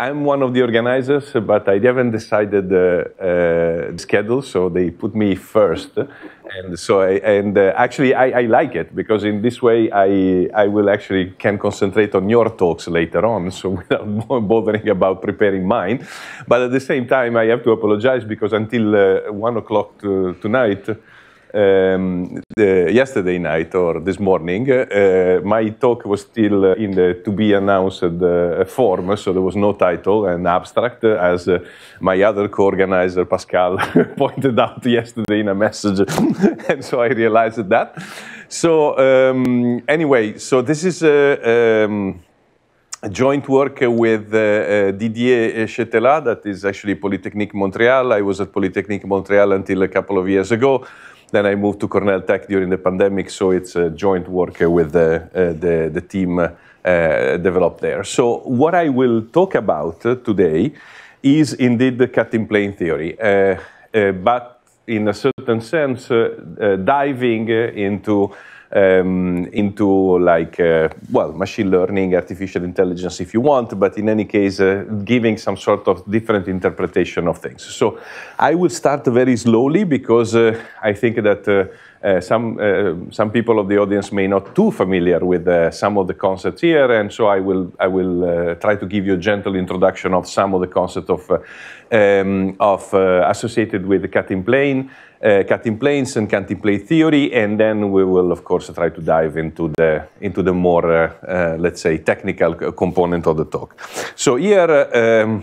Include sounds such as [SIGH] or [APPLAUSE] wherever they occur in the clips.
I'm one of the organizers, but I haven't decided uh, uh, the uh, schedule, so they put me first. And so, I, and uh, actually, I, I, like it because in this way, I I will actually can concentrate on your talks later on, so [LAUGHS] without bothering about preparing mine. But at the same time, I have to apologize because until uh, one o'clock tonight um, yesterday night or this morning, uh, my talk was still in the to be announced uh, form, so there was no title and abstract, as uh, my other co organizer Pascal [LAUGHS] pointed out yesterday in a message. [LAUGHS] and so I realized that. So, um, anyway, so this is ehm, a. Um, joint work with uh, uh, Didier Chetelat, that is actually Polytechnique Montreal. I was at Polytechnique Montreal until a couple of years ago. Then I moved to Cornell Tech during the pandemic, so it's a joint work with the, uh, the, the, team uh, developed there. So what I will talk about uh, today is indeed the cutting plane theory, but in a certain sense, diving into um, into like, uh, well, machine learning, artificial intelligence if you want, but in any case, uh, giving some sort of different interpretation of things. So I will start very slowly because uh, I think that uh, uh, some, uh, some people of the audience may not too familiar with some of the concepts here, and so I will, I will try to give you a gentle introduction of some of the concepts of, um, of associated with the cutting plane, uh, cutting planes and cutting plane theory, and then we will, of course, try to dive into the into the more, uh, uh, let's say, technical component of the talk. So here, um,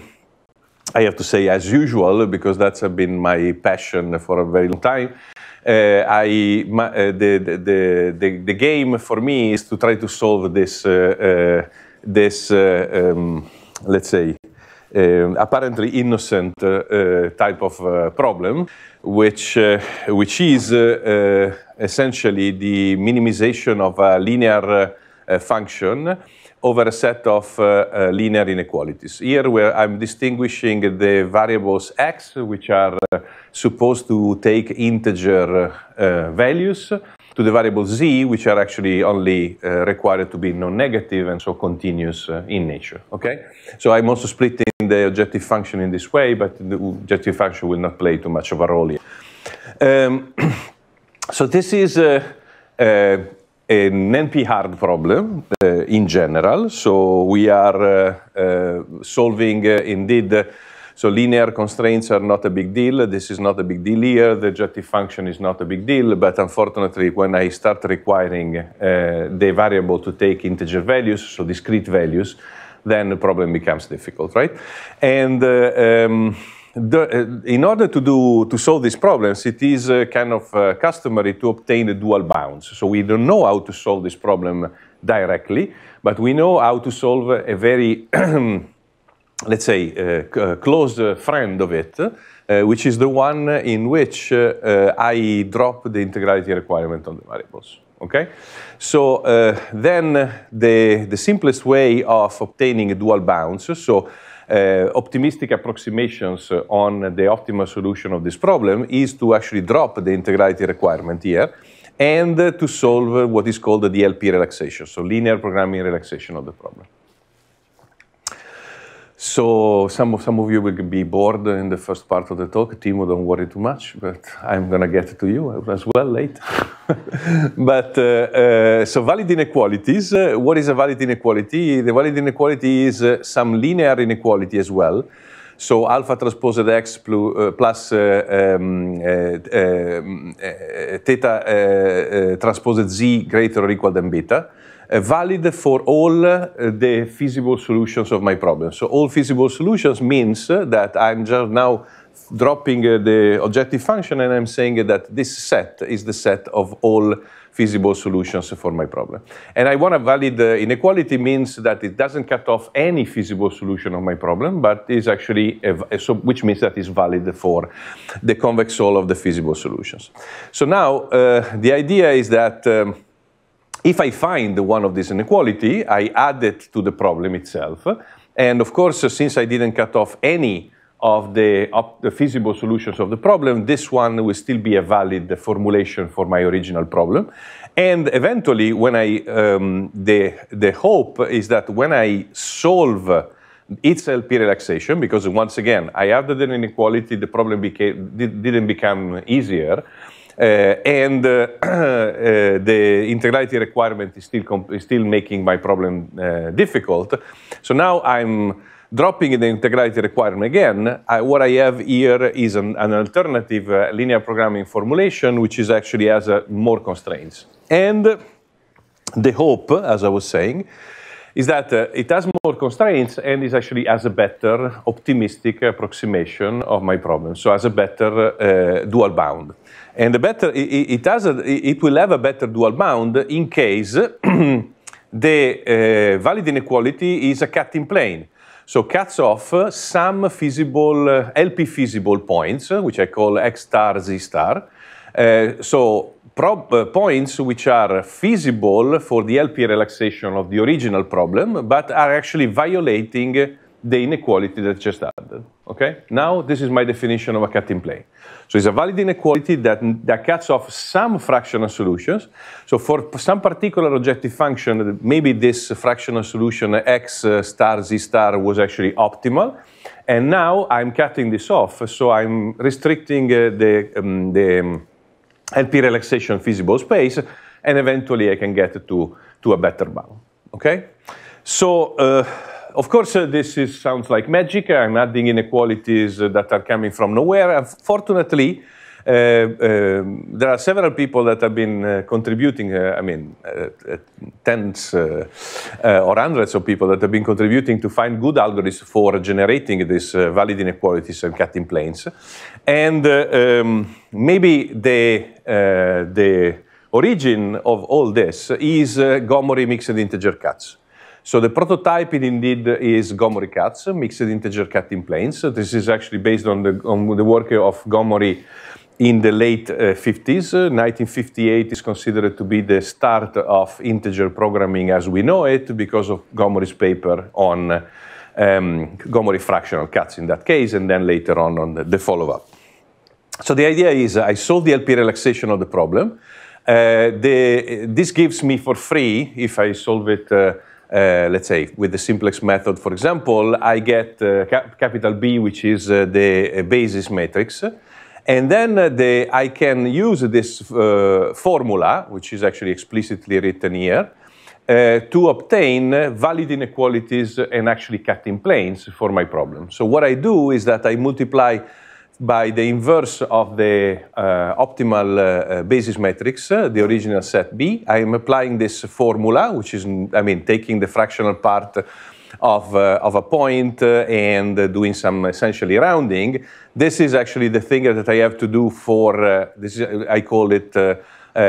I have to say, as usual, because that's been my passion for a very long time. Uh, I my, uh, the, the, the the game for me is to try to solve this uh, this um, let's say uh, apparently innocent uh, uh, type of problem, which, which is essentially the minimization of a linear function over a set of linear inequalities. Here where I'm distinguishing the variables x, which are supposed to take integer values, to the variable z, which are actually only uh, required to be non-negative and so continuous uh, in nature, okay? So I'm also splitting the objective function in this way, but the objective function will not play too much of a role here. Um, [CLEARS THROAT] so this is a, uh, a, uh, an NP-hard problem uh, in general. So we are uh, solving, indeed, so linear constraints are not a big deal. This is not a big deal here. The objective function is not a big deal. But unfortunately, when I start requiring uh, the variable to take integer values, so discrete values, then the problem becomes difficult, right? And uh, um, the, uh, in order to do to solve these problems, it is uh, kind of uh, customary to obtain a dual bounds. So we don't know how to solve this problem directly, but we know how to solve a very [CLEARS THROAT] let's say, a uh, uh, close friend of it, uh, which is the one in which I drop the integrality requirement on the variables. Okay, so then the the simplest way of obtaining a dual bounds, so uh, optimistic approximations on the optimal solution of this problem is to actually drop the integrality requirement here and to solve what is called the DLP relaxation, so linear programming relaxation of the problem. So some, some of you will be bored in the first part of the talk. Timo, don't worry too much, but I'm going to get to you as well late. [LAUGHS] but uh, uh, so valid inequalities. Uh, what is a valid inequality? The valid inequality is uh, some linear inequality as well. So alpha transpose x uh, plus uh, um, um theta transpose z greater or equal than beta. Uh, valid for all uh, the feasible solutions of my problem. So all feasible solutions means uh, that I'm just now dropping the objective function and I'm saying that this set is the set of all feasible solutions for my problem. And I want a valid inequality means that it doesn't cut off any feasible solution of my problem, but is actually, a, so which means that it's valid for the convex hull of the feasible solutions. So now uh, the idea is that um, if I find one of these inequality, I add it to the problem itself. And of course, since I didn't cut off any of the, the feasible solutions of the problem, this one will still be a valid formulation for my original problem. And eventually, when I, um, the, the hope is that when I solve its LP relaxation, because once again, I added an inequality, the problem became, didn't become easier. Uh, and uh, [CLEARS THROAT] uh, the integrality requirement is still, is still making my problem difficult. So now I'm dropping the integrality requirement again, I, what I have here is an, an alternative uh, linear programming formulation, which is actually has uh, more constraints. And the hope, as I was saying, is that uh, it has more constraints and is actually has a better optimistic approximation of my problem, so has a better dual bound. And the better, it, has a, it will have a better dual bound in case [CLEARS THROAT] the uh, valid inequality is a cut in plane. So cuts off some feasible, uh, LP feasible points, uh, which I call X star, Z star. Uh, so uh, points which are feasible for the LP relaxation of the original problem, but are actually violating the inequality that's just added. Okay? Now, this is my definition of a cutting plane. So it's a valid inequality that, that cuts off some fractional solutions. So for some particular objective function, maybe this fractional solution x uh, star z star was actually optimal. And now I'm cutting this off, so I'm restricting uh, the, um, the um, LP relaxation feasible space, and eventually I can get to, to a better bound. Okay? So, uh, of course, uh, this is, sounds like magic. I'm adding inequalities uh, that are coming from nowhere. Fortunately, uh, um, there are several people that have been contributing. I mean, tens or hundreds of people that have been contributing to find good algorithms for generating these valid inequalities and cutting planes. And um, maybe the the origin of all this is uh, Gomory mixed integer cuts. So the prototyping indeed is Gomory cuts, mixed integer cutting in planes. So this is actually based on the, on the work of Gomory in the late uh, 50s. Uh, 1958 is considered to be the start of integer programming as we know it because of Gomory's paper on um, Gomory fractional cuts in that case, and then later on on the, the follow-up. So the idea is I solve the LP relaxation of the problem. Uh, the, this gives me for free, if I solve it uh, uh, let's say, with the simplex method, for example, I get uh, cap capital B, which is uh, the uh, basis matrix. And then uh, the, I can use this formula, which is actually explicitly written here, to obtain valid inequalities and actually cutting planes for my problem. So what I do is that I multiply by the inverse of the uh, optimal uh, uh, basis matrix, uh, the original set B. I am applying this formula, which is, I mean, taking the fractional part of, uh, of a point uh, and doing some essentially rounding. This is actually the thing that I have to do for, this is, I call it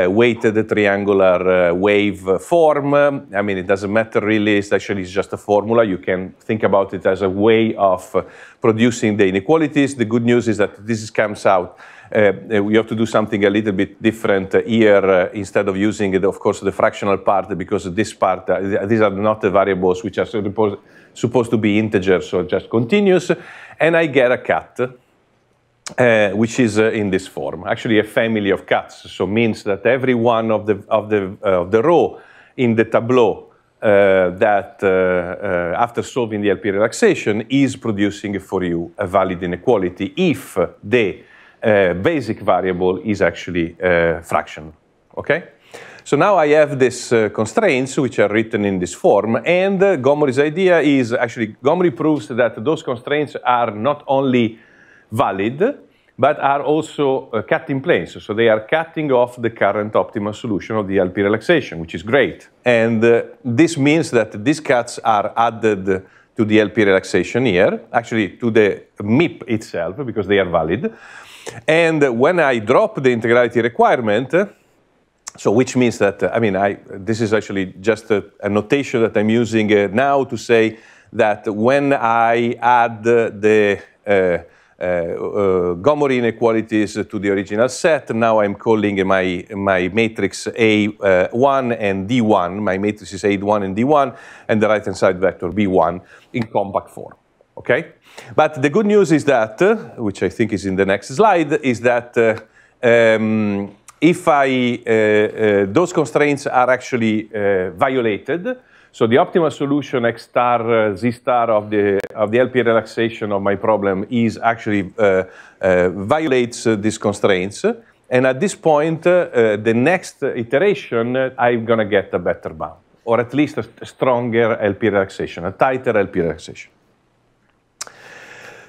weighted triangular uh, wave form. I mean, it doesn't matter really, it's actually it's just a formula. You can think about it as a way of uh, producing the inequalities. The good news is that this comes out uh, uh we have to do something a little bit different here uh, instead of using, the, of course, the fractional part because this part, uh, these are not the variables which are supposed to be integers, so just continuous, and I get a cut uh, which is uh, in this form, actually a family of cuts. So means that every one of the of the uh, of the row in the tableau uh, that uh, uh, after solving the LP relaxation is producing for you a valid inequality if the basic variable is actually fraction. Okay. So now I have these uh, constraints, which are written in this form, and uh, Gomory's idea is actually, Gomory proves that those constraints are not only valid, but are also uh, planes. So they are cutting off the current optimal solution of the LP relaxation, which is great. And uh, this means that these cuts are added to the LP relaxation here, actually to the MIP itself, because they are valid. And when I drop the integrality requirement, so which means that, uh, I mean, I, this is actually just a, a notation that I'm using uh, now to say that when I add the, the uh, uh, uh, Gomory inequalities to the original set. Now I'm calling my, my matrix A1 uh, and D1. My matrix is A1 and D1, and the right-hand side vector B1 in compact form okay? But the good news is that, uh, which I think is in the next slide, is that uh, um, if I, uh, those constraints are actually violated, so the optimal solution X star, uh, Z star of the, of the LP relaxation of my problem is actually uh, uh, violates uh, these constraints. And at this point, uh, uh, the next iteration, I'm going to get a better bound, or at least a stronger LP relaxation, a tighter LP relaxation.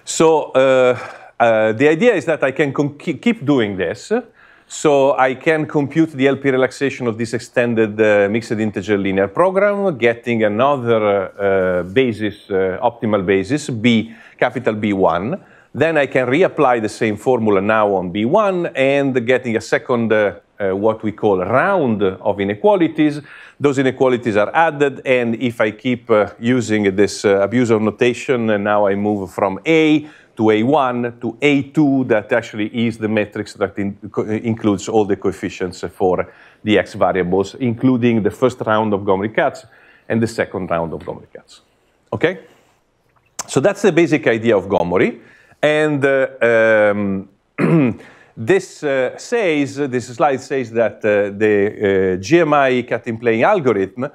So the idea is that I can keep doing this. So I can compute the LP relaxation of this extended uh, mixed integer linear program, getting another uh, basis, uh, optimal basis, B, capital B1. Then I can reapply the same formula now on B1 and getting a second, uh, uh, what we call round of inequalities. Those inequalities are added, and if I keep uh, using this abuse of notation, and now I move from A to A1 to A2 that actually is the matrix that in, includes all the coefficients for the x variables, including the first round of Gomory cuts and the second round of Gomory cuts. Okay? So that's the basic idea of Gomory, And uh, um, [CLEARS THROAT] this uh, says, this slide says that uh, the uh, GMI cutting plane algorithm uh,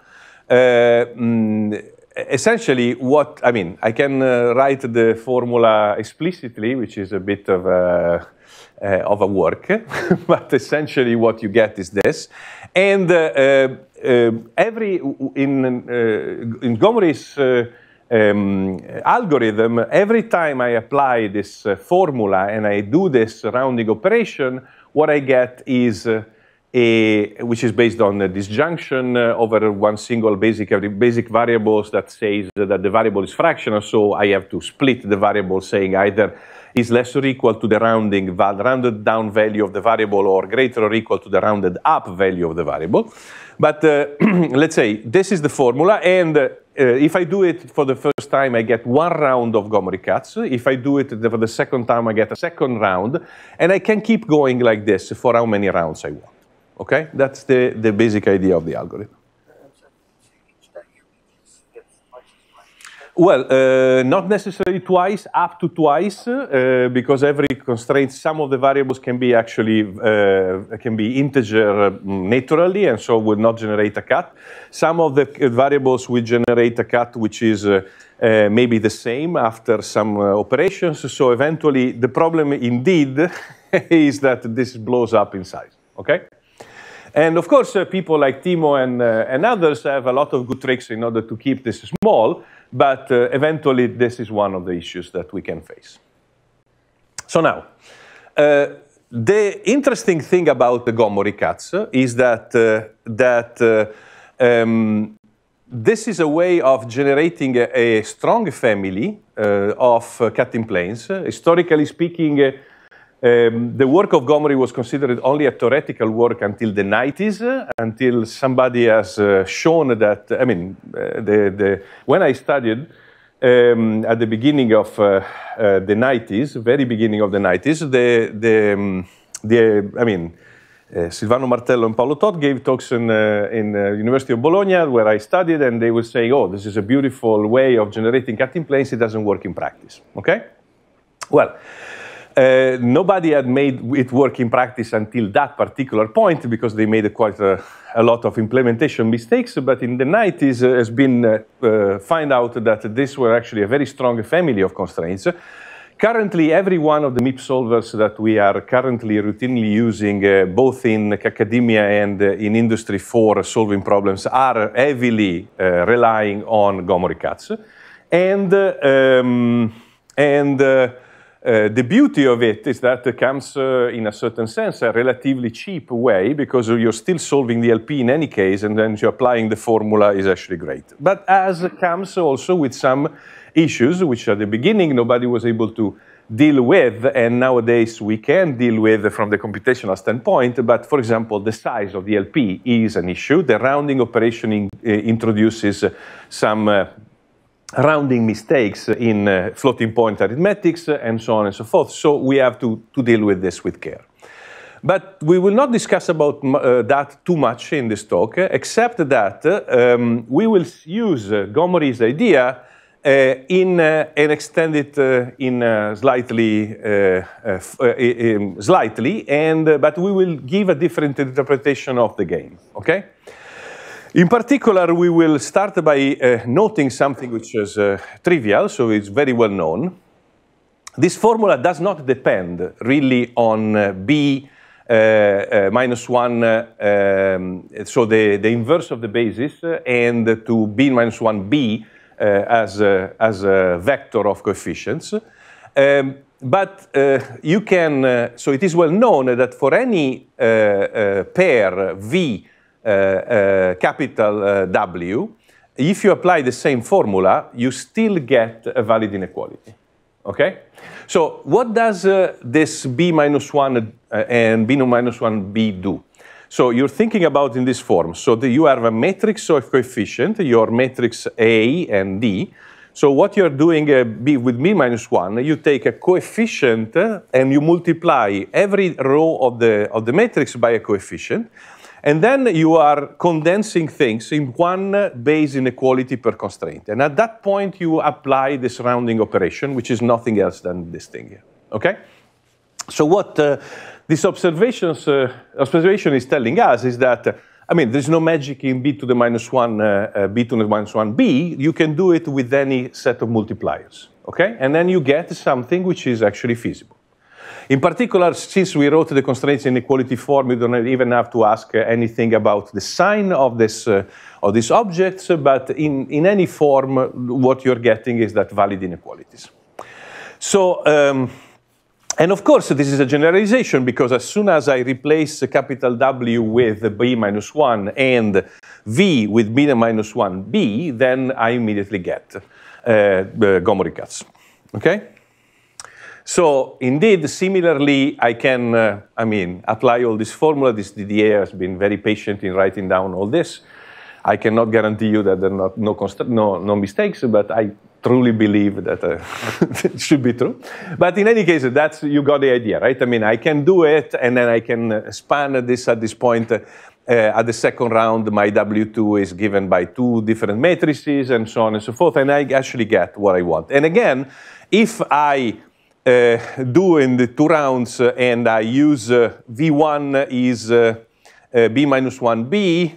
mm, essentially what i mean i can uh, write the formula explicitly which is a bit of a uh, of a work [LAUGHS] but essentially what you get is this and uh, uh um, every in uh, in gomory's uh, um, algorithm every time i apply this formula and i do this rounding operation what i get is which is based on a disjunction uh, over one single basic, basic variables that says that the variable is fractional, so I have to split the variable saying either is less or equal to the rounding, rounded down value of the variable or greater or equal to the rounded up value of the variable. But uh, [CLEARS THROAT] let's say this is the formula, and uh, if I do it for the first time, I get one round of Gomery cuts. If I do it for the second time, I get a second round, and I can keep going like this for how many rounds I want. Okay, that's the, the basic idea of the algorithm. Well, uh, not necessarily twice, up to twice, uh, because every constraint, some of the variables can be actually, uh, can be integer naturally, and so would not generate a cut. Some of the variables will generate a cut which is uh, uh, maybe the same after some uh, operations, so eventually the problem indeed [LAUGHS] is that this blows up in size, okay? And of course, uh, people like Timo and, uh, and others have a lot of good tricks in order to keep this small, but uh, eventually this is one of the issues that we can face. So now, uh, the interesting thing about the Gomori cuts uh, is that, uh, that um, this is a way of generating a, a strong family of cutting planes. historically speaking, um, the work of Gomery was considered only a theoretical work until the 90s, uh, until somebody has uh, shown that, I mean, uh, the, the, when I studied um, at the beginning of uh, uh, the 90s, very beginning of the 90s, the, the, um, the I mean, uh, Silvano Martello and Paolo Todd gave talks in, in University of Bologna where I studied, and they would say, oh, this is a beautiful way of generating cutting planes. It doesn't work in practice, okay? Well, uh, nobody had made it work in practice until that particular point because they made quite a, a lot of implementation mistakes. But in the 90s, uh, has been uh, uh out that these were actually a very strong family of constraints. Currently, every one of the MIP solvers that we are currently routinely using, uh, both in academia and in industry for solving problems, are heavily relying on Gomory cuts, And, um, and uh, the beauty of it is that it comes, uh, in a certain sense, a relatively cheap way because you're still solving the LP in any case, and then you're applying the formula is actually great. But as it comes also with some issues, which at the beginning nobody was able to deal with, and nowadays we can deal with from the computational standpoint. But for example, the size of the LP is an issue. The rounding operation in, uh, introduces some uh, rounding mistakes in uh, floating point arithmetics uh, and so on and so forth. So we have to, to deal with this with care. But we will not discuss about uh, that too much in this talk, uh, except that uh, um, we will use uh, Gomory's idea in and extend it in slightly, in um, slightly, and but we will give a different interpretation of the game. Okay. In particular, we will start by uh, noting something which is uh, trivial, so it's very well known. This formula does not depend really on uh, b uh, uh, minus 1, uh, um, so the, the inverse of the basis, and to b minus 1 b as, a, as a vector of coefficients. Um, but uh, you can, uh, so it is well known that for any uh, pair v uh, uh, capital uh, W, if you apply the same formula, you still get a valid inequality. Okay? So what does uh, this b minus 1 uh, and b minus 1b do? So you're thinking about in this form. So the, you have a matrix of coefficient, your matrix A and D. So what you're doing uh, b, with b minus 1, you take a coefficient and you multiply every row of the, of the matrix by a coefficient. And then you are condensing things in one base inequality per constraint. And at that point, you apply the surrounding operation, which is nothing else than this thing here. Okay? So what uh, this observations, uh, observation is telling us is that, uh, I mean, there's no magic in b to the minus 1, uh, uh, b to the minus 1, b. You can do it with any set of multipliers. Okay? And then you get something which is actually feasible. In particular, since we wrote the constraints in equality form, we don't even have to ask uh, anything about the sign of this uh, of these objects, but in, in any form, what you're getting is that valid inequalities. So, um, and of course, this is a generalization because as soon as I replace capital W with B minus 1 and V with B minus 1B, then I immediately get uh, uh Gomory cuts. Okay? So indeed, similarly, I can, uh, I mean, apply all this formula. This DDA has been very patient in writing down all this. I cannot guarantee you that there are not, no, no, no mistakes, but I truly believe that uh, [LAUGHS] it should be true. But in any case, that's you got the idea, right? I mean, I can do it, and then I can expand uh, this at this point. Uh, at the second round, my W2 is given by two different matrices and so on and so forth, and I actually get what I want. And again, if I uh, do in the two rounds, uh, and I use uh, V1 is uh, uh, B minus 1B,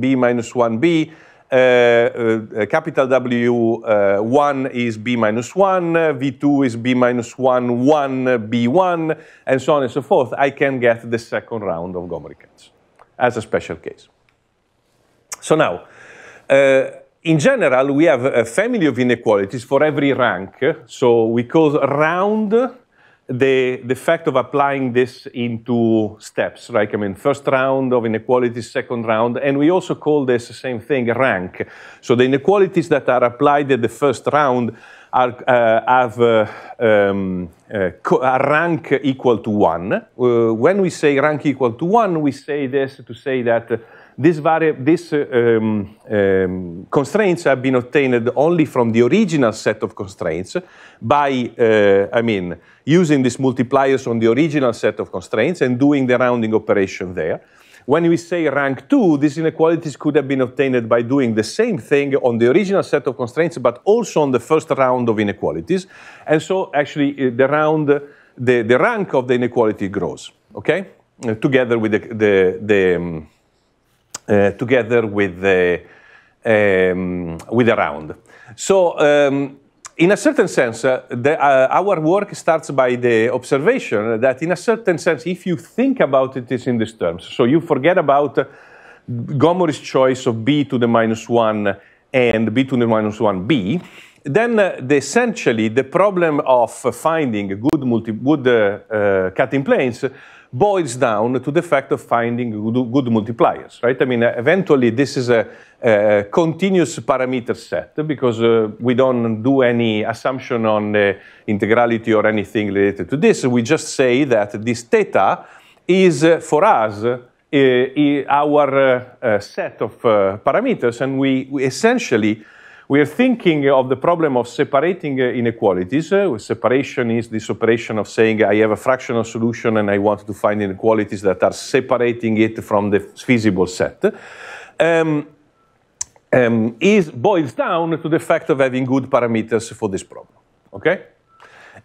B minus 1B, uh, capital W1 is B minus 1, V2 is B minus 1, 1, B1, and so on and so forth, I can get the second round of Gomery-Katz as a special case. So now, in general, we have a family of inequalities for every rank. So we call round the, the fact of applying this into steps, like, I mean, first round of inequalities, second round, and we also call this same thing rank. So the inequalities that are applied at the first round are, uh, have uh, um, uh, a rank equal to one. Uh, when we say rank equal to one, we say this to say that these uh, um, um, constraints have been obtained only from the original set of constraints by, uh, I mean, using these multipliers on the original set of constraints and doing the rounding operation there. When we say rank 2, these inequalities could have been obtained by doing the same thing on the original set of constraints, but also on the first round of inequalities. And so actually uh, the round, the, the rank of the inequality grows, okay? Uh, together with the, the, the um, uh, together with the, uh, um, with the round. So um, in a certain sense, uh, the, uh, our work starts by the observation that, in a certain sense, if you think about it, is in these terms. So you forget about uh, choice of b to the minus 1 and b to the minus 1b. Then, uh, the, essentially, the problem of finding good, multi good cutting planes boils down to the fact of finding good, good multipliers, right? I mean, eventually this is a, a continuous parameter set because uh, we don't do any assumption on the integrality or anything related to this. We just say that this theta is uh, for us uh, our uh, uh, set of uh, parameters and we, we essentially we are thinking of the problem of separating uh, inequalities. Uh, separation is this operation of saying I have a fractional solution and I want to find inequalities that are separating it from the feasible set. Um, um, is boils down to the fact of having good parameters for this problem. Okay,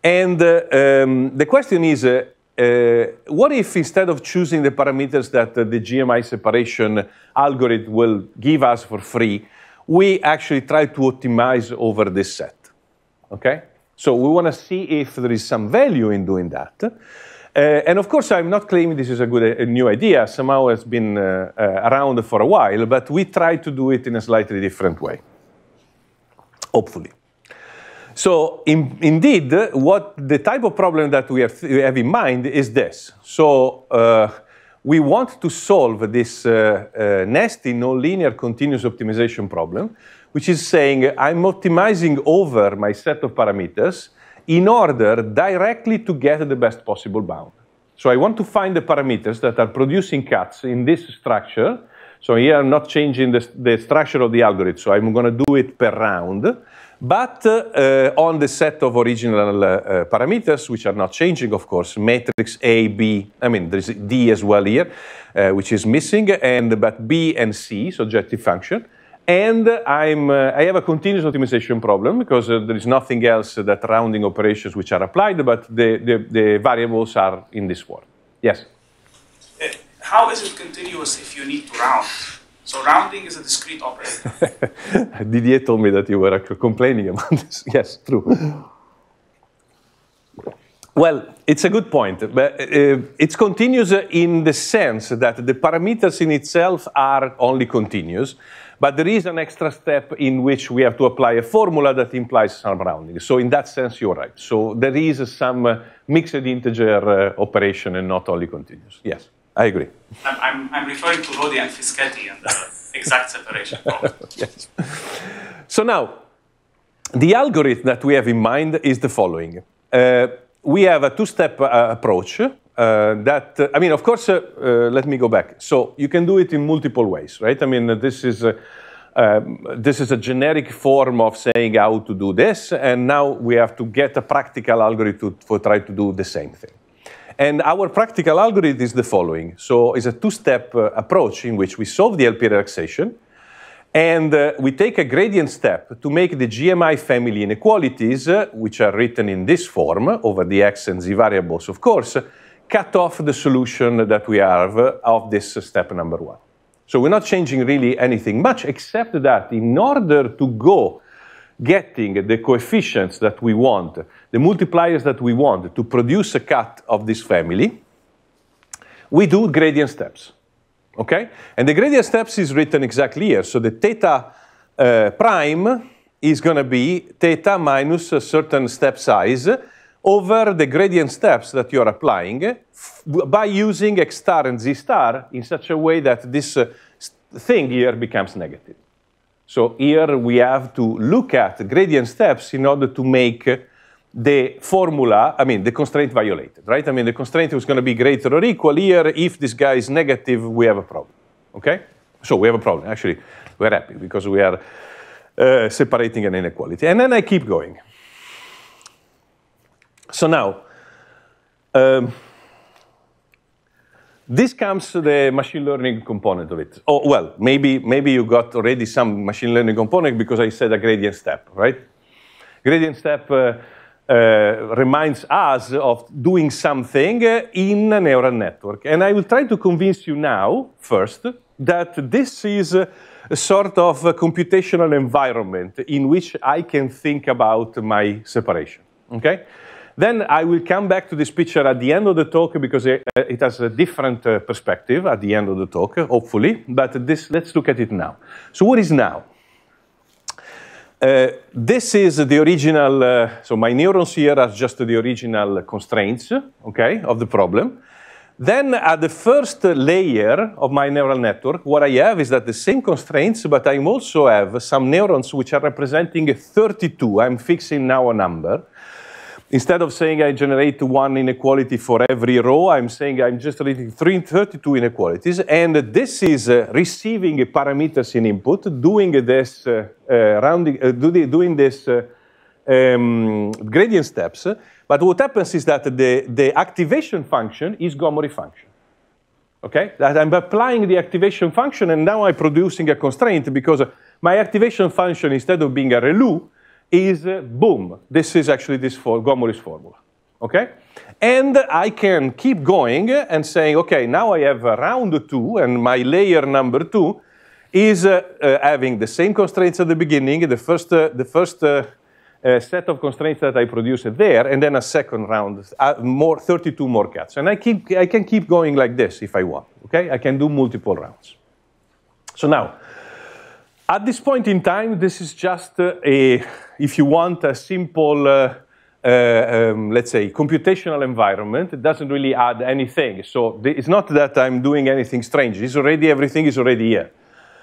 and uh, um, the question is. Uh, uh, what if instead of choosing the parameters that uh, the GMI separation algorithm will give us for free, we actually try to optimize over this set. Okay? So we want to see if there is some value in doing that. Uh, and of course, I'm not claiming this is a good a new idea. Somehow it's been uh, uh, around for a while, but we try to do it in a slightly different way, hopefully. So in, indeed, what the type of problem that we have, we have in mind is this. So uh, we want to solve this uh, uh, nasty nonlinear continuous optimization problem, which is saying I'm optimizing over my set of parameters in order directly to get the best possible bound. So I want to find the parameters that are producing cuts in this structure. So here I'm not changing the, the structure of the algorithm, so I'm going to do it per round. But uh, on the set of original uh, parameters, which are not changing, of course, matrix A, B, I mean, there's D as well here, uh, which is missing, and but B and C, subjective function. And I'm, uh, I have a continuous optimization problem because uh, there is nothing else that rounding operations which are applied, but the, the, the variables are in this form. Yes? Uh, how is it continuous if you need to round? So rounding is a discrete operator. [LAUGHS] Didier told me that you were complaining about this. [LAUGHS] Yes, true. Well, it's a good point, but uh, it's continuous in the sense that the parameters in itself are only continuous, but there is an extra step in which we have to apply a formula that implies some rounding. So in that sense, you're right. So there is some uh, mixed integer uh, operation and not only continuous. Yes. I agree. I'm, I'm, I'm referring to Rodi and Fischetti and the exact separation [LAUGHS] yes. So now, the algorithm that we have in mind is the following. Uh, we have a two-step uh, approach uh, that, uh, I mean, of course, uh, uh, let me go back. So you can do it in multiple ways, right? I mean, this is, um, this is a generic form of saying how to do this, and now we have to get a practical algorithm to, for try to do the same thing. And our practical algorithm is the following. So it's a two-step uh, approach in which we solve the LP relaxation, and uh, we take a gradient step to make the GMI family inequalities, uh, which are written in this form, over the x and z variables, of course, cut off the solution that we have uh, of this step number one. So we're not changing really anything much, except that in order to go getting the coefficients that we want the multipliers that we want to produce a cut of this family, we do gradient steps. Okay? And the gradient steps is written exactly here. So the theta uh, prime is going to be theta minus a certain step size over the gradient steps that you're applying by using x star and z star in such a way that this uh, thing here becomes negative. So here we have to look at gradient steps in order to make the formula, I mean, the constraint violated, right? I mean, the constraint was going to be greater or equal here. If this guy is negative, we have a problem, okay? So we have a problem. Actually, we're happy because we are uh, separating an inequality. And then I keep going. So now, um, this comes to the machine learning component of it. Oh, well, maybe, maybe you got already some machine learning component because I said a gradient step, right? Gradient step uh, uh, reminds us of doing something in a neural network. And I will try to convince you now, first, that this is a sort of a computational environment in which I can think about my separation, okay? Then I will come back to this picture at the end of the talk because it uh, has a different uh, perspective at the end of the talk, hopefully. But this, let's look at it now. So what is now? Uh, this is the original, uh, so my neurons here are just the original constraints, okay, of the problem. Then at the first layer of my neural network, what I have is that the same constraints, but I also have some neurons which are representing 32. I'm fixing now a number. Instead of saying I generate one inequality for every row, I'm saying I'm just generating 32 inequalities. And this is uh, receiving parameters in input, doing this uh, uh, rounding, uh, doing this uh, um, gradient steps. But what happens is that the, the activation function is Gomory function. Okay? That I'm applying the activation function, and now I'm producing a constraint because my activation function, instead of being a ReLU, is, uh, boom, this is actually this for formula, okay? And I can keep going and saying, okay, now I have round two, and my layer number two is uh, uh, having the same constraints at the beginning, the first, uh, the first uh, uh, set of constraints that I produced there, and then a second round, more 32 more cats, And I, keep, I can keep going like this if I want, okay? I can do multiple rounds. So now, at this point in time, this is just uh, a, if you want, a simple, uh, uh, um, let's say, computational environment. It doesn't really add anything. So it's not that I'm doing anything strange. It's already, everything is already here.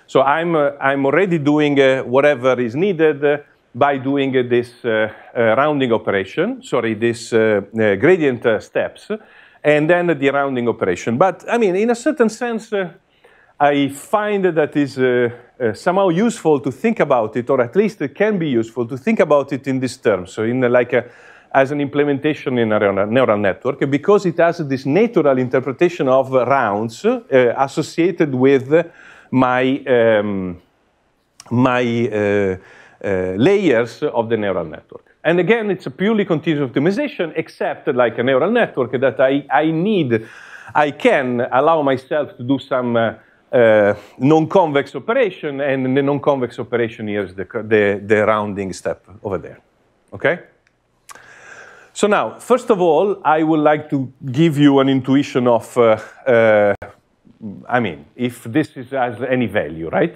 So I'm, uh, I'm already doing uh, whatever is needed uh, by doing uh, this uh, rounding operation, sorry, this gradient steps, and then the rounding operation. But I mean, in a certain sense, I find that is uh, uh, somehow useful to think about it, or at least it can be useful to think about it in this term. So in uh, like a, uh, as an implementation in a neural network, because it has this natural interpretation of rounds uh, associated with my um, my uh, layers of the neural network. And again, it's a purely continuous optimization, except like a neural network that I, I need, I can allow myself to do some uh, non-convex operation, and the non-convex operation here is the, the, the rounding step over there. Okay? So now, first of all, I would like to give you an intuition of, uh, uh, I mean, if this is, has any value, right?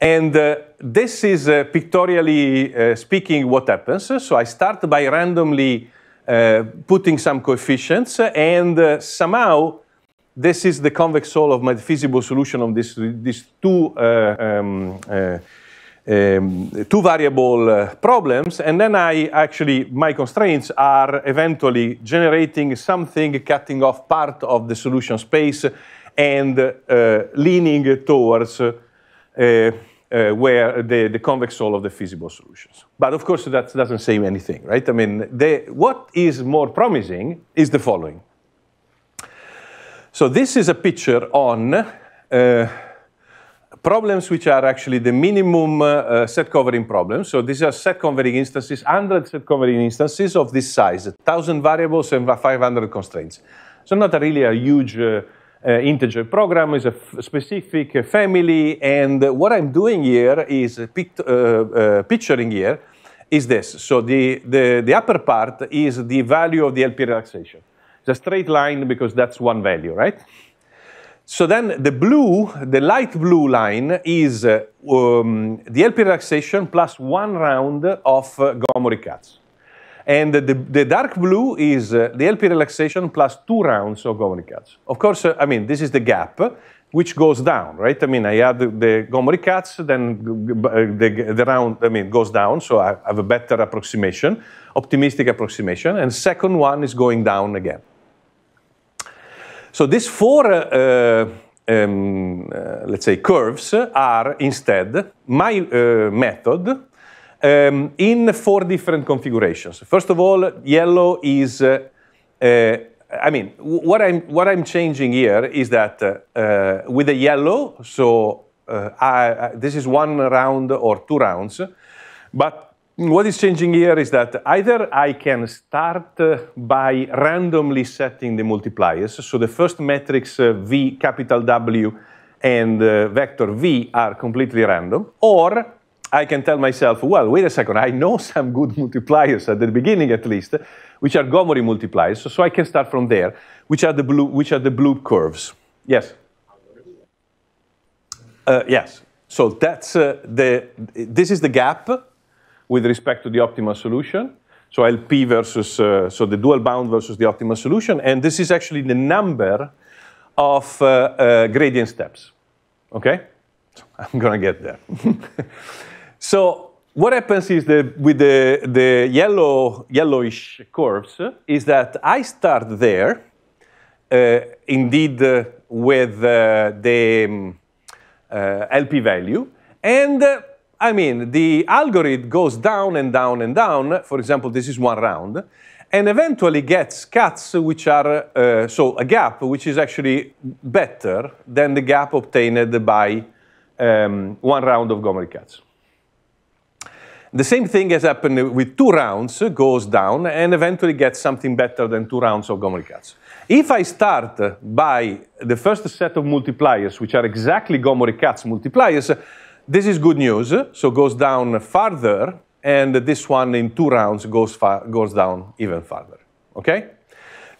And uh, this is uh, pictorially uh, speaking what happens. So I start by randomly uh, putting some coefficients and somehow this is the convex hull of my feasible solution of this, this two, uh, um, uh, um, two variable uh, problems. And then I actually, my constraints are eventually generating something, cutting off part of the solution space and uh, leaning towards uh, uh, where the, the convex hull of the feasible solutions. But of course, that doesn't say anything, right? I mean, the, what is more promising is the following. So this is a picture on uh, problems which are actually the minimum uh, set covering problems. So these are set covering instances, 100 set covering instances of this size, 1,000 variables and 500 constraints. So not a really a huge uh, uh, integer program, it's a specific uh, family. And what I'm doing here is uh, uh, picturing here is this. So the, the, the upper part is the value of the LP relaxation. It's a straight line because that's one value, right? So then the blue, the light blue line is uh, um, the LP relaxation plus one round of uh, Gomory cuts. And the, the, dark blue is uh, the LP relaxation plus two rounds of Gomory cuts. Of course, uh, I mean, this is the gap uh, which goes down, right? I mean, I add the, the Gomory cuts, then uh, the, the round, I mean, goes down, so I have a better approximation, optimistic approximation, and second one is going down again. So these four, uh, uh um, uh, let's say, curves are instead my uh, method um, in four different configurations. First of all, yellow is, uh, uh, I mean, what I'm, what I'm changing here is that uh, with the yellow, so I, this is one round or two rounds, but what is changing here is that either I can start uh, by randomly setting the multipliers. So the first matrix uh, V capital W and uh, vector V are completely random. Or I can tell myself, well, wait a second, I know [LAUGHS] some good multipliers at the beginning at least, which are Gomery multipliers, so, so I can start from there, which are the blue, which are the blue curves. Yes? Uh, yes. So that's uh, the, this is the gap with respect to the optimal solution. So LP versus, uh, so the dual bound versus the optimal solution. And this is actually the number of uh, uh, gradient steps. Okay? [LAUGHS] I'm going to get there. [LAUGHS] so what happens is that with the, the yellow, yellowish curves is that I start there, uh, indeed uh, with uh, the um, LP value, and I mean, the algorithm goes down and down and down. For example, this is one round. And eventually gets cuts which are, uh, so a gap which is actually better than the gap obtained by um, one round of Gomery cuts. The same thing has happened with two rounds, goes down, and eventually gets something better than two rounds of Gomery cuts. If I start by the first set of multipliers, which are exactly Gomery cuts multipliers, this is good news, so goes down farther, and this one in two rounds goes, goes down even farther, okay?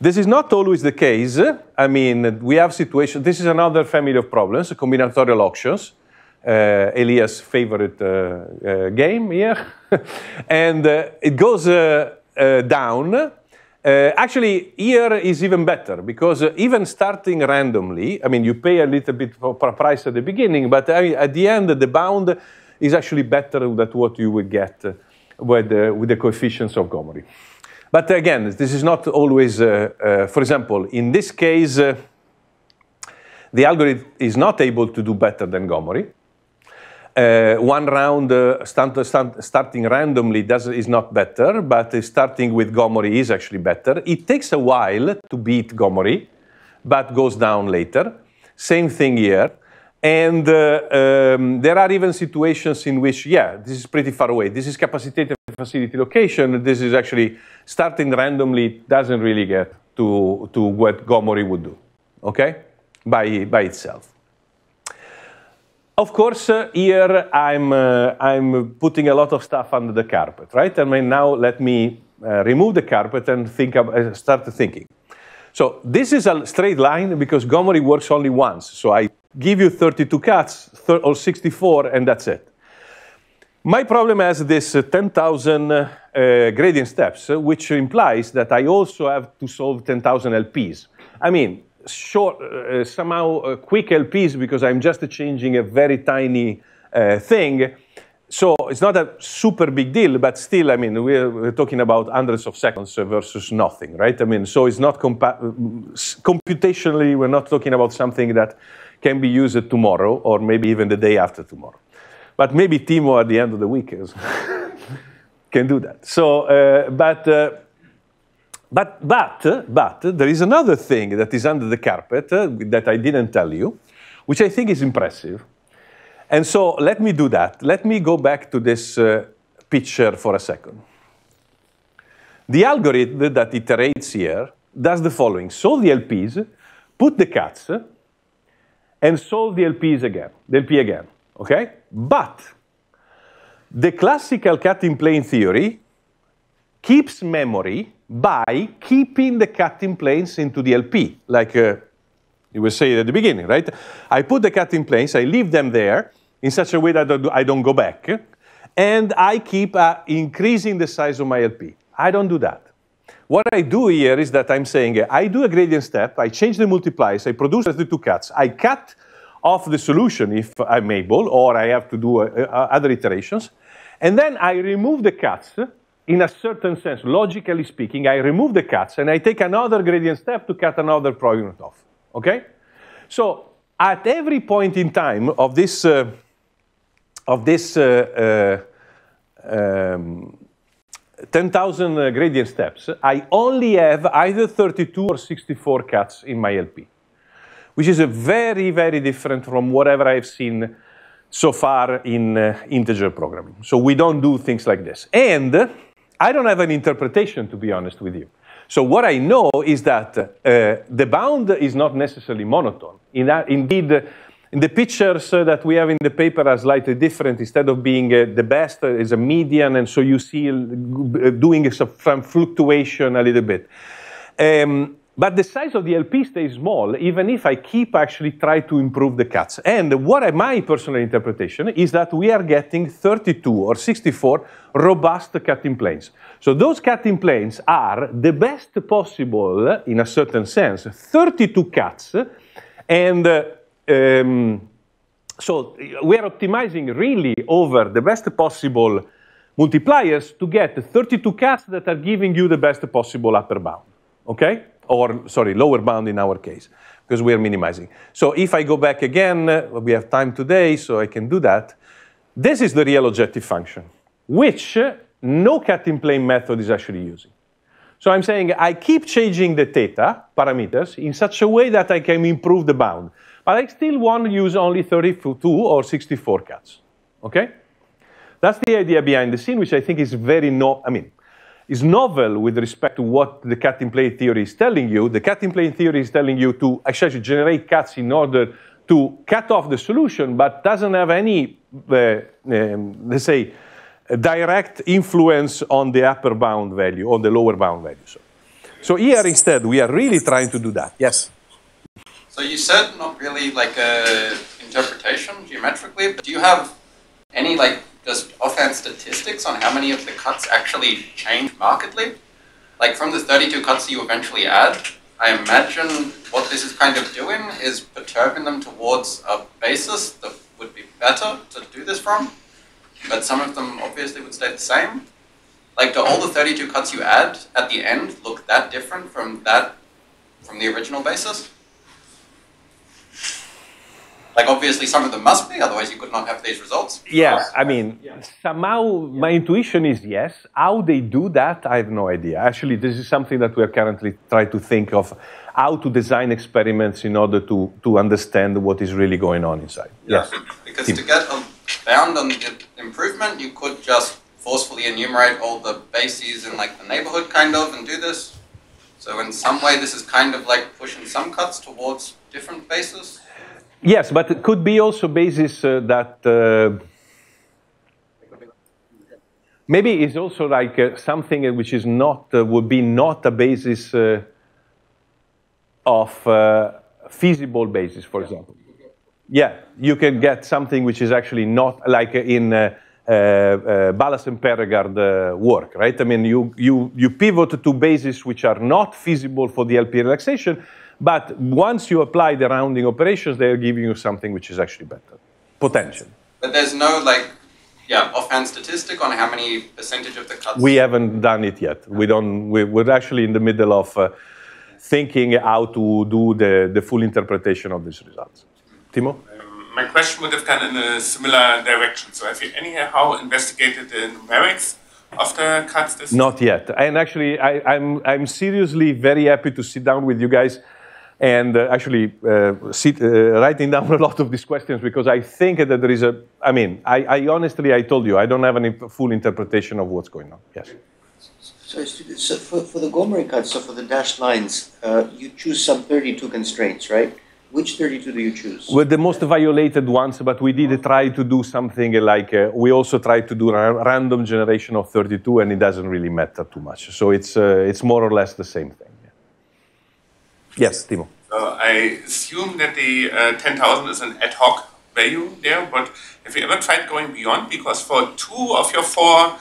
This is not always the case. I mean, we have situations, this is another family of problems, combinatorial auctions, uh, Elias' favorite uh, uh, game here. [LAUGHS] and uh, it goes uh, uh, down, uh, actually, here is even better because uh, even starting randomly, I mean, you pay a little bit for price at the beginning, but uh, at the end, the bound is actually better than what you would get with, uh, with the coefficients of Gomery. But again, this is not always, uh, uh, for example, in this case, the algorithm is not able to do better than Gomery uh, one round uh, stand, stand, starting randomly does, is not better, but uh, starting with Gomory is actually better. It takes a while to beat Gomory, but goes down later. Same thing here. And uh, um, there are even situations in which, yeah, this is pretty far away. This is capacitated facility location. This is actually starting randomly doesn't really get to, to what Gomory would do, okay, by, by itself. Of course, uh, here I'm, uh, I'm putting a lot of stuff under the carpet, right? I mean, now let me uh, remove the carpet and think about, uh, start thinking. So this is a straight line because Gomery works only once. So I give you 32 cuts or 64 and that's it. My problem has this uh, 10,000 uh, gradient steps, which implies that I also have to solve 10,000 LPs. I mean, short, uh, uh, somehow uh, quick LPs because I'm just changing a very tiny uh, thing. So it's not a super big deal, but still, I mean, we're, we're talking about hundreds of seconds versus nothing, right? I mean, so it's not mm, computationally, we're not talking about something that can be used tomorrow or maybe even the day after tomorrow. But maybe Timo at the end of the week is [LAUGHS] can do that. So, uh, but but, but, but there is another thing that is under the carpet uh, that I didn't tell you, which I think is impressive. And so let me do that. Let me go back to this uh, picture for a second. The algorithm that iterates here does the following. Solve the LPs, put the cuts, uh, and solve the LPs again, the LP again, okay? But the classical cutting plane theory keeps memory by keeping the cutting planes into the LP, like uh, you were saying at the beginning, right? I put the cutting planes, I leave them there in such a way that I don't, go back, and I keep uh, increasing the size of my LP. I don't do that. What I do here is that I'm saying uh, I do a gradient step, I change the multipliers, I produce the two cuts, I cut off the solution if I'm able, or I have to do uh, uh, other iterations, and then I remove the cuts in a certain sense, logically speaking, I remove the cuts and I take another gradient step to cut another product off. Okay? So at every point in time of this, uh, of this uh, uh, um, 10,000 uh, gradient steps, I only have either 32 or 64 cuts in my LP, which is very, very different from whatever I've seen so far in uh, integer programming. So we don't do things like this. And I don't have an interpretation, to be honest with you. So what I know is that uh, the bound is not necessarily monotone. In that, indeed, uh, in the pictures uh, that we have in the paper are slightly different. Instead of being uh, the best, uh, is a median, and so you see uh, doing some fluctuation a little bit. Um, but the size of the LP stays small, even if I keep actually try to improve the cuts. And what my personal interpretation is that we are getting 32 or 64 robust cutting planes. So those cutting planes are the best possible, in a certain sense, 32 cuts. And uh, um, so we are optimizing really over the best possible multipliers to get 32 cuts that are giving you the best possible upper bound. Okay? or sorry, lower bound in our case, because we are minimizing. So if I go back again, uh, we have time today, so I can do that. This is the real objective function, which uh, no in plane method is actually using. So I'm saying I keep changing the theta parameters in such a way that I can improve the bound, but I still want to use only 32 or 64 cuts, okay? That's the idea behind the scene, which I think is very no, I mean, is novel with respect to what the cat in plane theory is telling you. The cat in plane theory is telling you to actually generate cats in order to cut off the solution, but doesn't have any, uh, um, let's say, direct influence on the upper bound value, on the lower bound value. So, so here instead, we are really trying to do that. Yes. So you said not really like a uh, interpretation geometrically, but do you have any like just offhand statistics on how many of the cuts actually change markedly? Like from the 32 cuts you eventually add, I imagine what this is kind of doing is perturbing them towards a basis that would be better to do this from, but some of them obviously would stay the same. Like, do all the 32 cuts you add at the end look that different from that, from the original basis? Like obviously some of them must be, otherwise you could not have these results. Yeah, I mean, yeah. somehow yeah. my intuition is yes. How they do that, I have no idea. Actually, this is something that we are currently trying to think of how to design experiments in order to, to understand what is really going on inside. Yes. Yeah. Because to get a bound on the improvement, you could just forcefully enumerate all the bases in like the neighborhood kind of and do this. So in some way, this is kind of like pushing some cuts towards different bases. Yes, but it could be also basis uh, that uh, maybe it's also like uh, something which is not uh, would be not a basis uh, of uh, feasible basis, for example. Yeah, you can get something which is actually not like in. Ballas and Perregard work, right? I mean, you, you, you pivot to bases which are not feasible for the LP relaxation, but once you apply the rounding operations, they're giving you something which is actually better, potentially. But there's no like, yeah, offhand statistic on how many percentage of the cuts. We haven't done it yet. We don't. We, are actually in the middle of uh, thinking how to do the, the full interpretation of these results. Timo. Um, my question would have gone in a similar direction. So, have you anyhow investigated the numerics the cuts? Not yet. And actually, I, I'm I'm seriously very happy to sit down with you guys and uh, actually uh, sit, uh, writing [LAUGHS] down a lot of these questions because I think that there is a. I mean, I, I honestly, I told you, I don't have any full interpretation of what's going on. Yes. So, so for, for the Gomery cut, so for the dashed lines, uh, you choose some 32 constraints, right? Which 32 do you choose? Well, the most violated ones, but we did try to do something like uh, we also tried to do a random generation of 32, and it doesn't really matter too much. So it's uh, it's more or less the same thing. Yes, Timo. I assume that the uh, 10,000 is an ad hoc value there, but have you ever tried going beyond? Because for two of your four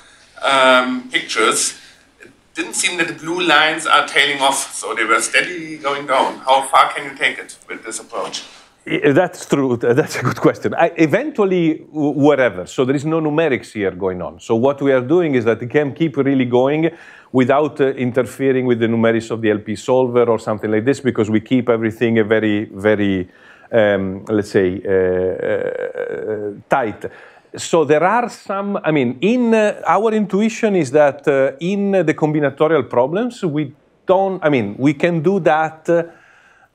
um, pictures, it didn't seem that the blue lines are tailing off, so they were steadily going down. How far can you take it with this approach? That's true. That's a good question. I, eventually, wherever. So there is no numerics here going on. So what we are doing is that we can keep really going without uh, interfering with the numerics of the LP solver or something like this because we keep everything a very, very, um, let's say, uh, uh, tight. So there are some, I mean, in uh, our intuition is that uh, in the combinatorial problems, we don't, I mean, we can do that uh,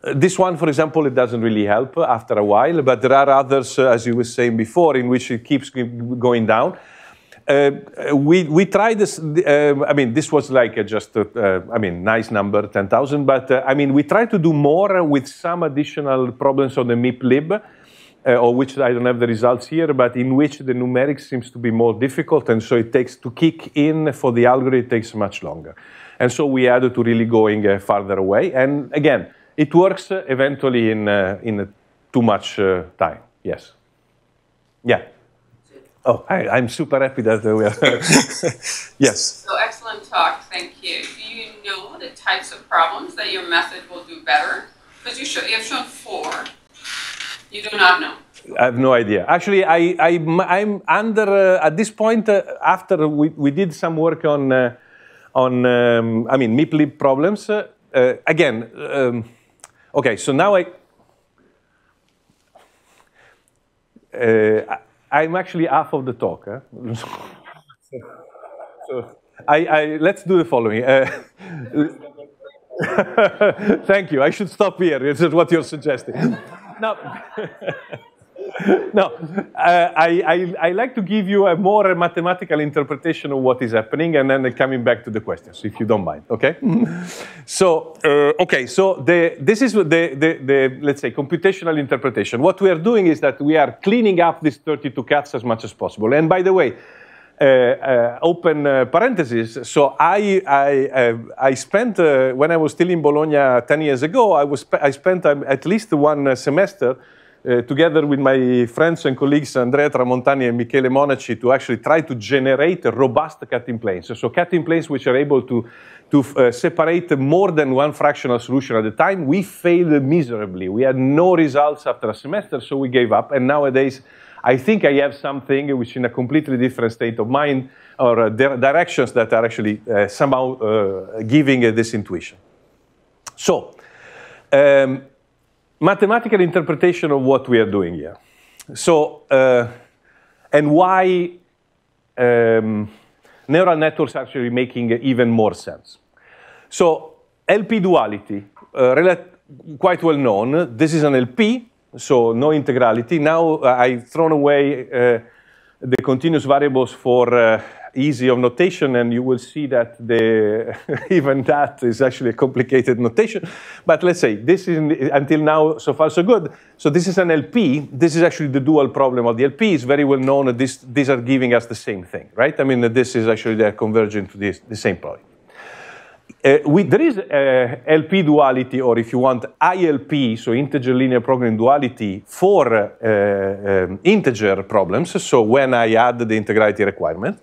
uh, this one, for example, it doesn't really help after a while, but there are others, uh, as you were saying before, in which it keeps going down. Uh, we we tried this. Uh, I mean, this was like a just uh, uh, I mean, nice number, ten thousand. But I mean, we tried to do more with some additional problems on the MIP lib, or which I don't have the results here, but in which the numeric seems to be more difficult, and so it takes to kick in for the algorithm it takes much longer, and so we had to really going farther away. And again it works uh, eventually in, uh, in too much uh, time, yes. Yeah. Oh, I'm super happy that we are. [LAUGHS] yes. So excellent talk, thank you. Do you know the types of problems that your method will do better? Because you, show, you have shown four. You do not know. I have no idea. Actually, I, I, am under, uh, at this point, uh, after we, we did some work on, uh, on um, I mean, MIPLIB problems, again, um, Okay, so now I, uh, I am actually half of the talk. Huh? [LAUGHS] so, I, I, let's do the following. Uh, [LAUGHS] thank you. I should stop here. This is what you're suggesting. now. [LAUGHS] [LAUGHS] no, I, I, I, like to give you a more mathematical interpretation of what is happening and then coming back to the questions, if you don't mind, okay? [LAUGHS] so, uh, okay, so the, this is the, the, the, let's say, computational interpretation. What we are doing is that we are cleaning up these 32 cats as much as possible. And by the way, uh, uh, open uh, parenthesis. So I I, uh, I spent uh, when I was still in Bologna ten years ago. I was I spent um, at least one semester uh, together with my friends and colleagues Andrea Tramontani and Michele Monaci to actually try to generate robust cutting planes. So, so cutting planes which are able to, to uh, separate more than one fractional solution at a time. We failed miserably. We had no results after a semester, so we gave up. And nowadays, I think I have something which in a completely different state of mind or uh, directions that are actually uh, somehow uh, giving uh, this intuition. So, um, mathematical interpretation of what we are doing here. So, uh, and why um, neural networks are actually making even more sense. So, LP duality, uh, quite well known. This is an LP, so no integrality. Now uh, I've thrown away uh, the continuous variables for uh, easy of notation, and you will see that the, [LAUGHS] even that is actually a complicated notation. But let's say this is until now so far so good. So this is an LP. This is actually the dual problem of the LP. It's very well known that this, these are giving us the same thing, right? I mean, this is actually they're converging to this, the same point. Uh, we, there is uh, LP duality, or if you want, ILP, so integer linear programming duality, for uh, um, integer problems. So when I add the integrity requirement,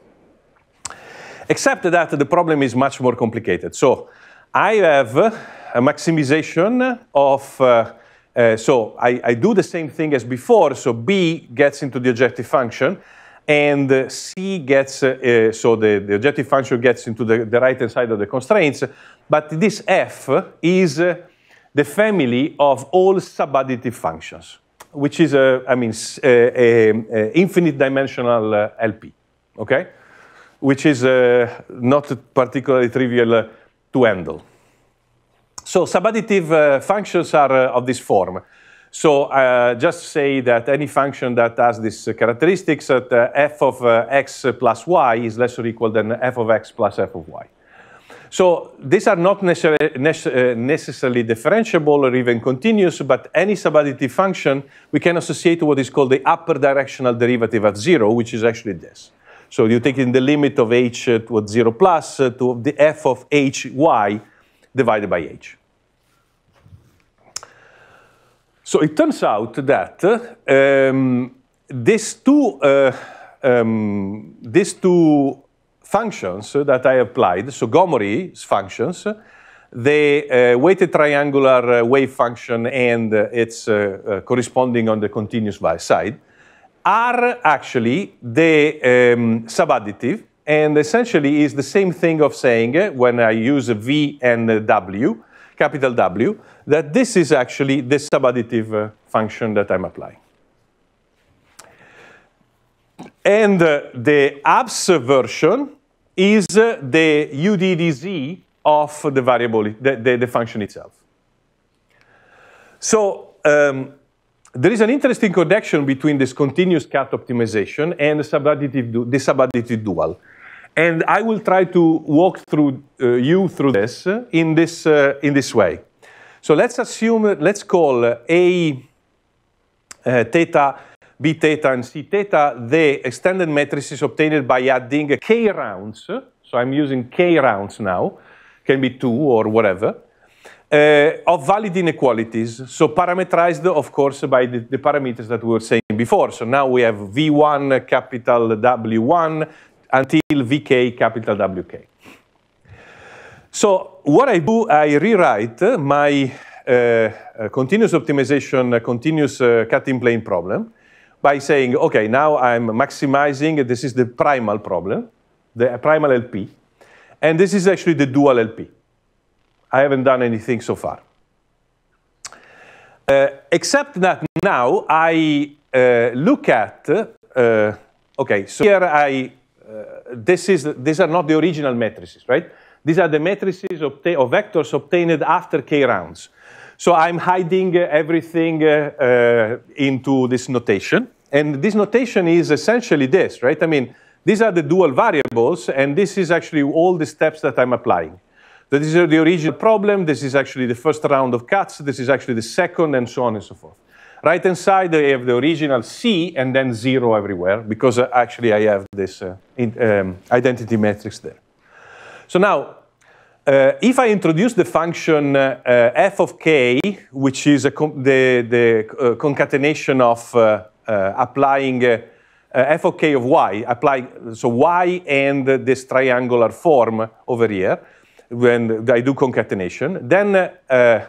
Except that the problem is much more complicated. So I have a maximization of, uh, uh, so I, I, do the same thing as before, so B gets into the objective function, and C gets, uh, uh so the, the, objective function gets into the, the right-hand side of the constraints, but this F is uh, the family of all subadditive functions, which is, a, I mean, a, a, a infinite dimensional uh, LP, okay? which is uh, not particularly trivial uh, to handle. So subadditive uh, functions are uh, of this form. So uh, just say that any function that has these characteristics uh, that f of x plus y is less or equal than f of x plus f of y. So these are not necessarily differentiable or even continuous, but any subadditive function we can associate to what is called the upper directional derivative at zero, which is actually this. So you're taking the limit of h uh, to 0 plus uh, to the f of hy divided by h. So it turns out that um, these two, uh, um, these two functions that I applied, so Gomery's functions, the uh, weighted triangular uh, wave function and its uh, corresponding on the continuous side, are actually the um, subadditive and essentially is the same thing of saying uh, when I use a V and a W, capital W, that this is actually the subadditive uh, function that I'm applying. And uh, the version is uh, the UDDZ of the variable, the, the, the function itself. So um, there is an interesting connection between this continuous cut optimization and the subadditive, the subadditive dual. And I will try to walk through uh, you through this in this, uh, in this way. So let's assume, let's call A uh, theta, B theta, and C theta the extended matrices obtained by adding K rounds. So I'm using K rounds now, can be two or whatever uh, of valid inequalities, so parameterized, of course, by the, the, parameters that we were saying before. So now we have V1 capital W1 until VK capital WK. So what I do, I rewrite my uh, uh continuous optimization, uh, continuous uh, plane problem by saying, okay, now I'm maximizing, this is the primal problem, the primal LP, and this is actually the dual LP. I haven't done anything so far. Uh, except that now I uh, look at, uh, okay, so here I, uh, this is, these are not the original matrices, right? These are the matrices of vectors obtained after k rounds. So I'm hiding everything uh, uh, into this notation. And this notation is essentially this, right? I mean, these are the dual variables, and this is actually all the steps that I'm applying. That is the original problem. This is actually the first round of cuts. This is actually the second, and so on and so forth. Right hand side, I have the original C and then zero everywhere because uh, actually I have this uh, in, um, identity matrix there. So now, uh, if I introduce the function uh, f of k, which is the, the uh, concatenation of uh, applying f of k of y, apply so y and this triangular form over here, when I do concatenation, then uh,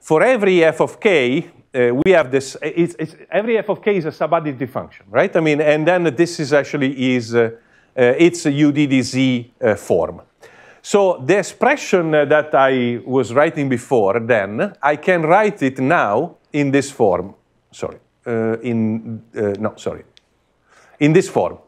for every f of k, uh, we have this, it's, it's, every f of k is a sub-additive function, right? I mean, and then this is actually is, uh, uh, it's a UDDZ uh, form. So the expression uh, that I was writing before then, I can write it now in this form, sorry, in, no, sorry, in this form.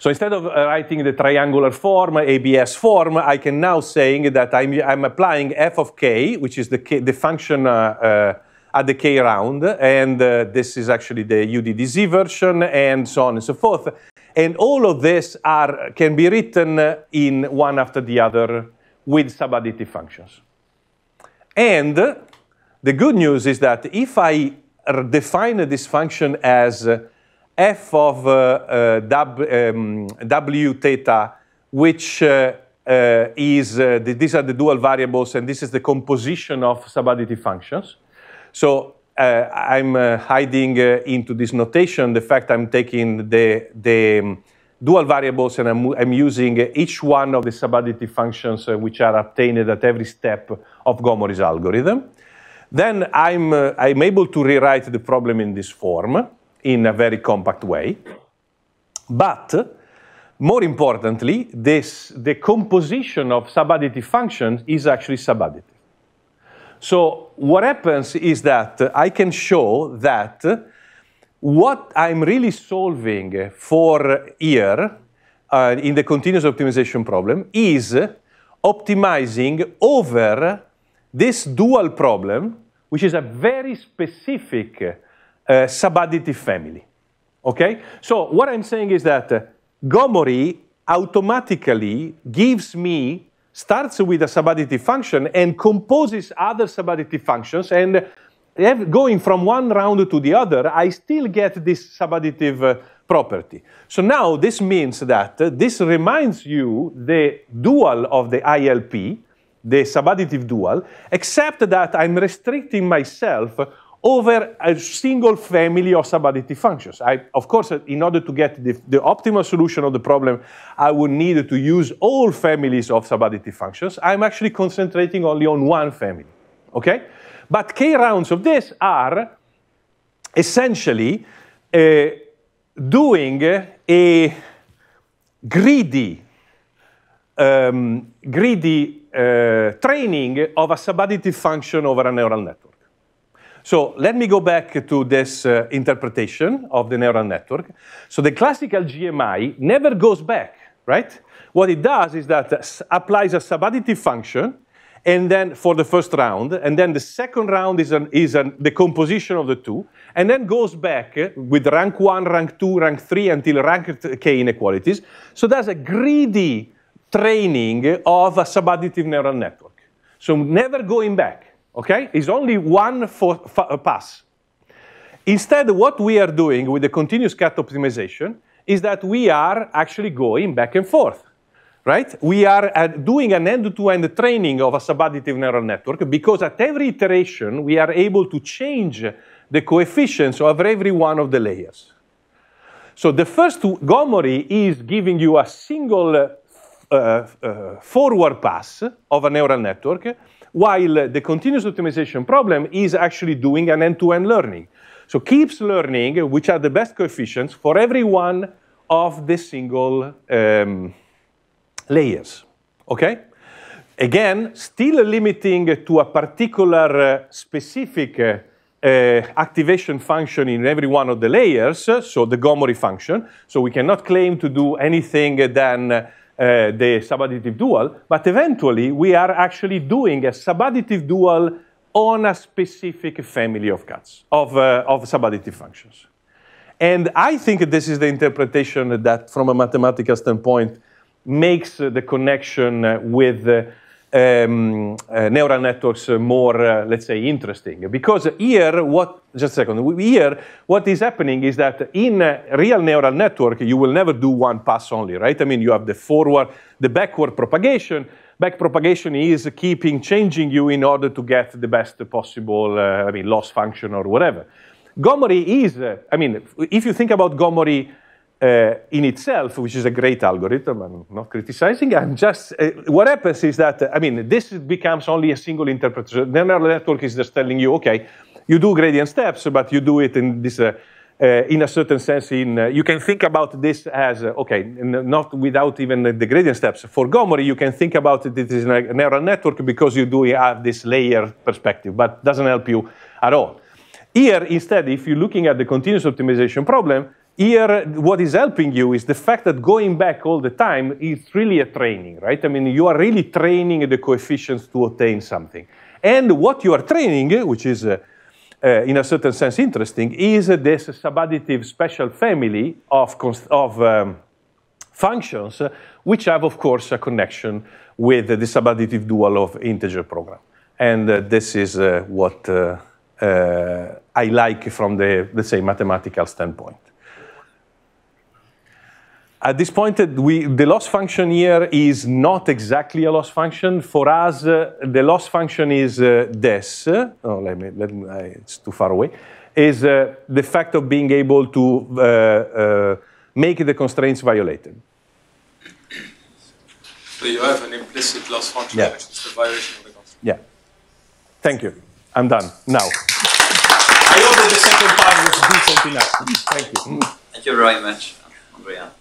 So instead of uh, writing the triangular form, ABS form, I can now saying that I'm, I'm applying f of k, which is the, k, the function uh, uh, at the k round, and uh, this is actually the UDDZ version, and so on and so forth. And all of this are, can be written in one after the other with subadditive functions. And the good news is that if I define this function as f of uh, uh, w, um, w, theta, which uh, is, the, these are the dual variables, and this is the composition of subadditive functions. So uh, I'm uh, hiding uh, into this notation the fact I'm taking the, the um, dual variables and I'm, I'm, using each one of the subadditive functions which are obtained at every step of Gomory's algorithm. Then I'm, I'm able to rewrite the problem in this form in a very compact way. But more importantly, this, the composition of subadditive functions is actually subadditive. So what happens is that I can show that what I'm really solving for here uh, in the continuous optimization problem is optimizing over this dual problem, which is a very specific uh, subadditive family. Okay? So what I'm saying is that uh, Gomori automatically gives me, starts with a subadditive function and composes other subadditive functions. And have, uh, going from one round to the other, I still get this subadditive uh, property. So now this means that uh, this reminds you the dual of the ILP, the subadditive dual, except that I'm restricting myself over a single family of subadditive functions. I, of course, in order to get the, the, optimal solution of the problem, I would need to use all families of subadditive functions. I'm actually concentrating only on one family, okay? But k rounds of this are essentially uh, doing a greedy, um, greedy uh, training of a subadditive function over a neural network. So let me go back to this uh, interpretation of the neural network. So the classical GMI never goes back, right? What it does is that uh, applies a subadditive function and then for the first round, and then the second round is, an, is an, the composition of the two, and then goes back uh, with rank one, rank two, rank three, until rank k inequalities. So that's a greedy training of a subadditive neural network. So never going back. Okay? It's only one for, for uh, pass. Instead, what we are doing with the continuous cut optimization is that we are actually going back and forth. Right? We are uh, doing an end-to-end -end training of a subadditive neural network because at every iteration we are able to change the coefficients of every one of the layers. So the first Gomory is giving you a single uh, uh, uh, forward pass of a neural network while the continuous optimization problem is actually doing an end-to-end -end learning. So keeps learning, which are the best coefficients for every one of the single um, layers, okay? Again, still limiting to a particular uh, specific uh, uh, activation function in every one of the layers, uh, so the Gomory function. So we cannot claim to do anything than uh, the subadditive dual, but eventually we are actually doing a subadditive dual on a specific family of cuts, of, uh, of subadditive functions. And I think this is the interpretation that, from a mathematical standpoint, makes the connection with uh, um, uh, neural networks more, uh, let's say, interesting. Because here, what, just a second, here, what is happening is that in a real neural network, you will never do one pass only, right? I mean, you have the forward, the backward propagation. Back propagation is keeping changing you in order to get the best possible, uh, I mean, loss function or whatever. Gomory is, uh, I mean, if you think about Gomory uh, in itself, which is a great algorithm. I'm not criticizing. I'm just uh, what happens is that I mean this becomes only a single interpretation. The neural network is just telling you, okay, you do gradient steps, but you do it in this. Uh, uh in a certain sense, in uh, you can think about this as uh, okay, not without even the gradient steps. For Gomory, you can think about it as a neural network because you do have this layer perspective, but doesn't help you at all. Here, instead, if you're looking at the continuous optimization problem, here, what is helping you is the fact that going back all the time is really a training, right? I mean, you are really training the coefficients to obtain something. And what you are training, which is uh, uh, in a certain sense interesting, is this subadditive special family of, of um, functions, uh, which have, of course, a connection with the subadditive dual of integer program. And uh, this is uh, what uh, I like from the, let's say, mathematical standpoint. At this point, we, the loss function here is not exactly a loss function. For us, uh, the loss function is uh, this. Oh, let me, let me, it's too far away. Is uh, the fact of being able to uh, uh, make the constraints violated. So you have an implicit loss function, yeah. which is the violation of the constraint. Yeah. Thank you. I'm done now. I that the second part was decent enough. Thank you. Thank you very much, Andrea.